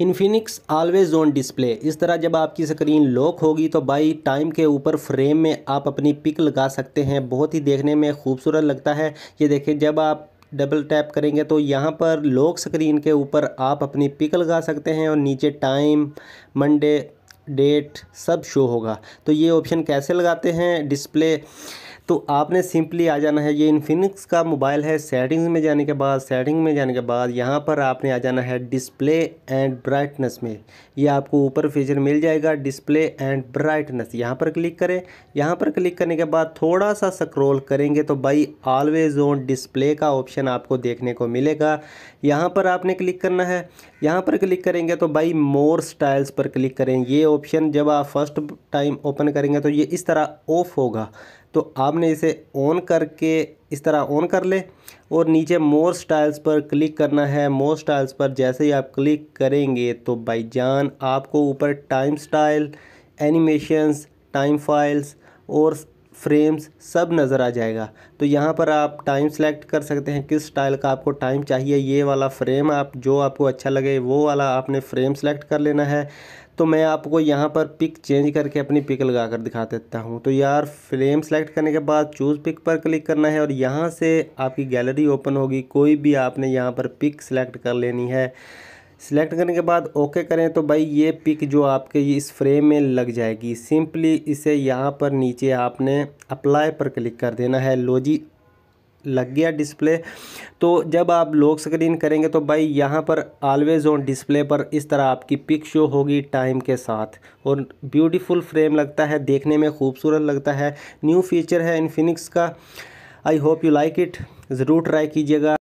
Infinix always on display इस तरह जब आपकी स्क्रीन लॉक होगी तो बाई टाइम के ऊपर फ्रेम में आप अपनी पिक लगा सकते हैं बहुत ही देखने में खूबसूरत लगता है ये देखें जब आप डबल टैप करेंगे तो यहाँ पर लॉक स्क्रीन के ऊपर आप अपनी पिक लगा सकते हैं और नीचे टाइम मंडे डेट सब शो होगा तो ये ऑप्शन कैसे लगाते हैं डिस्प्ले तो आपने सिंपली आ जाना है ये इन्फिनिक्स का मोबाइल है सेटिंग्स में जाने के बाद सेटिंग में जाने के बाद यहाँ पर आपने आ जाना है डिस्प्ले एंड ब्राइटनेस में ये आपको ऊपर फीचर मिल जाएगा डिस्प्ले एंड ब्राइटनेस यहाँ पर क्लिक करें यहाँ पर क्लिक करने के बाद थोड़ा सा स्क्रोल करेंगे तो भाई ऑलवेज ऑन डिस्प्ले का ऑप्शन आपको देखने को मिलेगा यहाँ पर आपने क्लिक करना है यहाँ पर क्लिक करेंगे तो भाई मोर स्टाइल्स पर क्लिक करें ये ऑप्शन जब आप फर्स्ट टाइम ओपन करेंगे तो ये इस तरह ऑफ होगा तो आपने इसे ऑन करके इस तरह ऑन कर ले और नीचे मोर स्टाइल्स पर क्लिक करना है मोर स्टाइल्स पर जैसे ही आप क्लिक करेंगे तो जान आपको ऊपर time style animations time files और फ्रेम्स सब नज़र आ जाएगा तो यहाँ पर आप टाइम सेलेक्ट कर सकते हैं किस स्टाइल का आपको टाइम चाहिए ये वाला फ्रेम आप जो आपको अच्छा लगे वो वाला आपने फ्रेम सेलेक्ट कर लेना है तो मैं आपको यहाँ पर पिक चेंज करके अपनी पिक लगा कर दिखा देता हूँ तो यार फ्रेम सेलेक्ट करने के बाद चूज़ पिक पर क्लिक करना है और यहाँ से आपकी गैलरी ओपन होगी कोई भी आपने यहाँ पर पिक सेलेक्ट कर लेनी है सिलेक्ट करने के बाद ओके करें तो भाई ये पिक जो आपके इस फ्रेम में लग जाएगी सिंपली इसे यहाँ पर नीचे आपने अप्लाई पर क्लिक कर देना है लोजी लग गया डिस्प्ले तो जब आप लॉक स्क्रीन करेंगे तो भाई यहाँ पर ऑलवेज़ ऑन डिस्प्ले पर इस तरह आपकी पिक शो होगी टाइम के साथ और ब्यूटीफुल फ्रेम लगता है देखने में खूबसूरत लगता है न्यू फीचर है इनफिनिक्स का I hope you like it ज़रूर ट्राई कीजिएगा